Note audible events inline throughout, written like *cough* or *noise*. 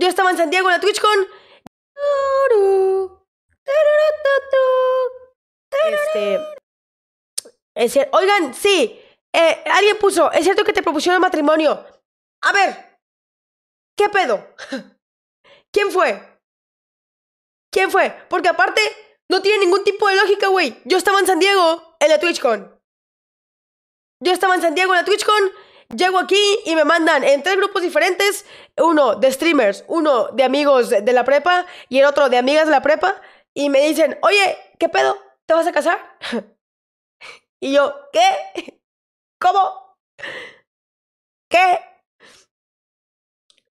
Yo estaba en San Santiago en la TwitchCon. Este. Es cierto. Oigan, sí. Eh, alguien puso, es cierto que te propusieron matrimonio. A ver. ¿Qué pedo? *laughs* ¿Quién fue? ¿Quién fue? Porque aparte, no tiene ningún tipo de lógica, güey. Yo estaba en San Diego en la TwitchCon. Yo estaba en San Diego en la TwitchCon. Llego aquí y me mandan en tres grupos diferentes, uno de streamers, uno de amigos de la prepa y el otro de amigas de la prepa, y me dicen, oye, ¿qué pedo? ¿Te vas a casar? *laughs* y yo, ¿qué? ¿Cómo? ¿Qué?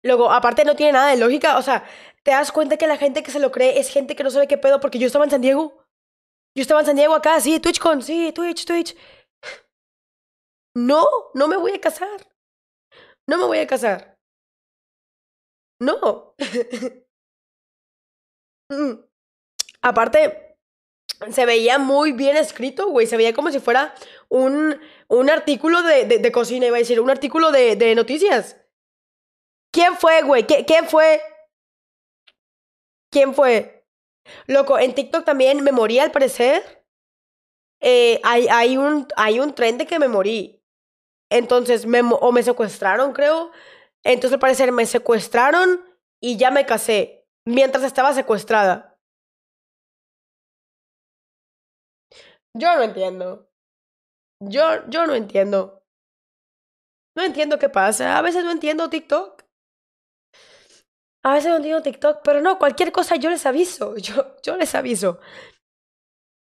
Luego, aparte no tiene nada de lógica, o sea, te das cuenta que la gente que se lo cree es gente que no sabe qué pedo, porque yo estaba en San Diego. Yo estaba en San Diego acá, sí, TwitchCon, sí, Twitch, Twitch no, no me voy a casar. No me voy a casar. No. *laughs* Mm. Aparte, se veía muy bien escrito, güey. Se veía como si fuera un, un artículo de, de, cocina, iba a decir, un artículo de, noticias. ¿Quién fue, güey? ¿Quién fue? ¿Quién fue? Loco, en TikTok también me morí al parecer. Eh, hay, hay, un, hay un tren de que me morí. Entonces, me, o me secuestraron, creo. Entonces, al parecer, me secuestraron y ya me casé mientras estaba secuestrada. Yo no entiendo. Yo, yo no entiendo. No entiendo qué pasa. A veces no entiendo TikTok. A veces no entiendo TikTok, pero no, cualquier cosa yo les aviso. *laughs* Yo, yo les aviso.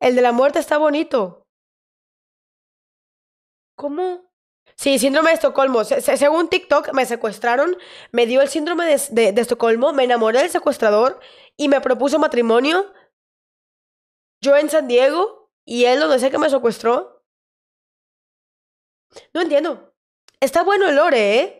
El de la muerte está bonito. ¿Cómo? Sí, síndrome de Estocolmo. según TikTok, me secuestraron, me dio el síndrome de, de, Estocolmo, me enamoré del secuestrador y me propuso matrimonio. Yo en San Diego y él donde sé que me secuestró. No entiendo. Está bueno el lore, ¿eh?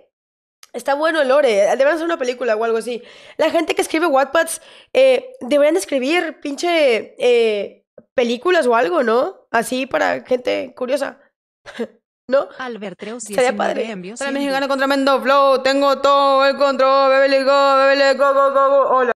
Está bueno el lore. Deberían hacer una película o algo así. La gente que escribe Wattpads eh, deberían escribir pinche eh, películas o algo, ¿no? Así para gente curiosa. *laughs* ¿No? Albert Reus, Sería padre. mexicano contra Mendo Flow, tengo todo el control, bebele go, bebele go, go, go, go. Hola.